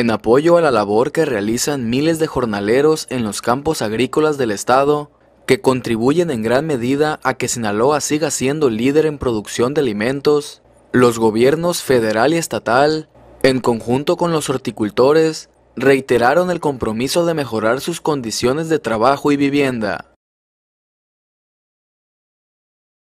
en apoyo a la labor que realizan miles de jornaleros en los campos agrícolas del estado, que contribuyen en gran medida a que Sinaloa siga siendo líder en producción de alimentos, los gobiernos federal y estatal, en conjunto con los horticultores, reiteraron el compromiso de mejorar sus condiciones de trabajo y vivienda.